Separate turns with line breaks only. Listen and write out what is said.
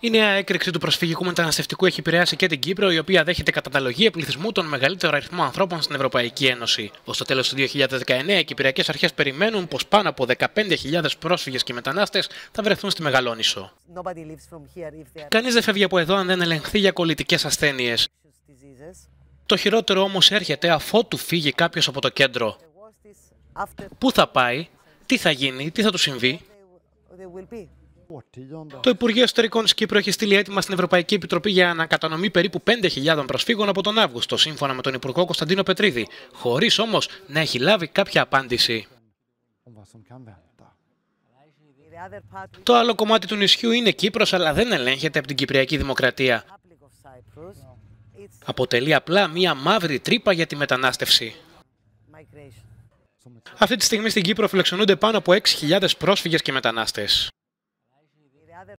Η νέα έκρηξη του προσφυγικού μεταναστευτικού έχει επηρεάσει και την Κύπρο, η οποία δέχεται κατά τα λογία πληθυσμού των μεγαλύτερο αριθμό ανθρώπων στην Ευρωπαϊκή Ένωση. Ως το τέλος του 2019, οι κυπριακές αρχές περιμένουν πως πάνω από 15.000 πρόσφυγες και μετανάστες θα βρεθούν στη Μεγαλόνισο. Κανείς δεν φεύγει από εδώ αν δεν ελεγχθεί για κολλητικές ασθένειες. Το χειρότερο όμως έρχεται αφότου φύγει κάποιος από το κέντρο. Πού θα πάει, τι θα γίνει, τι θα του συμβεί. Το Υπουργείο Εσωτερικών της Κύπρου έχει στείλει έτοιμα στην Ευρωπαϊκή Επιτροπή για ανακατανομή περίπου 5.000 προσφύγων από τον Αύγουστο, σύμφωνα με τον Υπουργό Κωνσταντίνο Πετρίδη, χωρίς όμως να έχει λάβει κάποια απάντηση. Το άλλο κομμάτι του νησιού είναι Κύπρος, αλλά δεν ελέγχεται από την Κυπριακή Δημοκρατία. Αποτελεί απλά μία μαύρη τρύπα για τη μετανάστευση. Αυτή τη στιγμή στην Κύπρο φιλοξενούνται πάνω από 6.000 πρόσφυγες και μετανάστες.